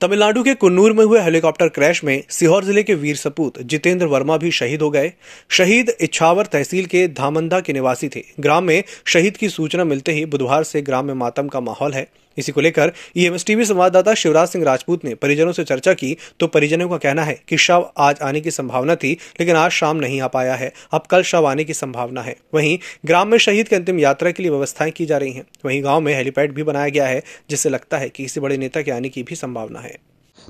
तमिलनाडु के कुन्नूर में हुए हेलीकॉप्टर क्रैश में सीहोर जिले के वीर सपूत जितेंद्र वर्मा भी शहीद हो गए शहीद इच्छावर तहसील के धामंदा के निवासी थे ग्राम में शहीद की सूचना मिलते ही बुधवार से ग्राम में मातम का माहौल है इसी को लेकर ईएमएस e टीवी संवाददाता शिवराज सिंह राजपूत ने परिजनों से चर्चा की तो परिजनों का कहना है कि शव आज आने की संभावना थी लेकिन आज शाम नहीं आ पाया है अब कल शव आने की संभावना है वहीं ग्राम में शहीद की अंतिम यात्रा के लिए व्यवस्थाएं की जा रही हैं वहीं गांव में हेलीपैड भी बनाया गया है जिससे लगता है कि किसी बड़े नेता के आने की भी संभावना है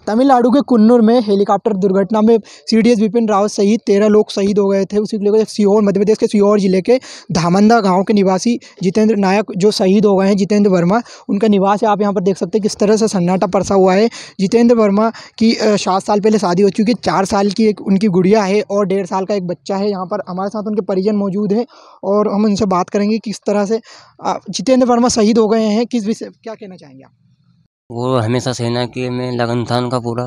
तमिलनाडु के कुन्नूर में हेलीकॉप्टर दुर्घटना में C D S Bipin Rawat सहित तेरह लोग शहीद हो गए थे उसी को लेकर सीहोर मध्य प्रदेश के सीहोर जिले के धामंदा गांव के निवासी जितेंद्र नायक जो शहीद हो गए हैं जितेंद्र वर्मा उनका निवास है आप यहाँ पर देख सकते हैं किस तरह से सन्नाटा परसा हुआ है जितेंद्र वर्मा की सात साल पहले शादी हो चुकी है चार साल की एक उनकी गुड़िया है और डेढ़ साल का एक बच्चा है यहाँ पर हमारे साथ उनके परिजन मौजूद है और हम उनसे बात करेंगे किस तरह से जितेंद्र वर्मा शहीद हो गए हैं किस विषय क्या कहना चाहेंगे आप वो हमेशा सेना के में लगन था उनका पूरा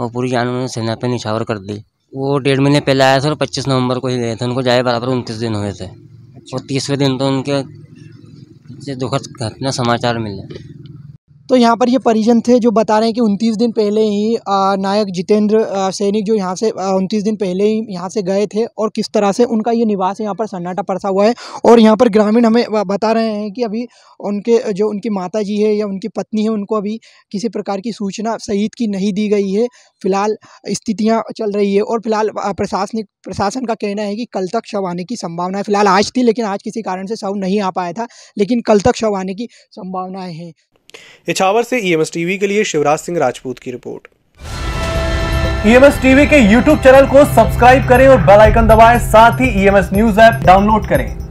और पूरी जान उन्होंने सेना पे निछावर कर दी वो डेढ़ महीने पहले आया था और पच्चीस नवंबर को ही गए थे उनको जाए बराबर उनतीस दिन हुए थे अच्छा। और तीसवें दिन तो उनके दुखद घटना समाचार मिले तो यहाँ पर ये परिजन थे जो बता रहे हैं कि उनतीस दिन पहले ही नायक जितेंद्र सैनिक जो यहाँ से उनतीस दिन पहले ही यहाँ से गए थे और किस तरह से उनका ये निवास यहाँ पर सन्नाटा परसा हुआ है और यहाँ पर ग्रामीण हमें बता रहे हैं कि अभी उनके जो उनकी माता जी है या उनकी पत्नी है उनको अभी किसी प्रकार की सूचना शहीद की नहीं दी गई है फिलहाल स्थितियाँ चल रही है और फिलहाल प्रशासनिक प्रशासन का कहना है कि कल तक शव आने की संभावना है फिलहाल आज थी लेकिन आज किसी कारण से शव नहीं आ पाया था लेकिन कल तक शव आने की संभावनाएँ हैं इछावर से ईएमएस e टीवी के लिए शिवराज सिंह राजपूत की रिपोर्ट ईएमएस e टीवी के यूट्यूब चैनल को सब्सक्राइब करें और बेल आइकन दबाएं साथ ही EMS e news app download करें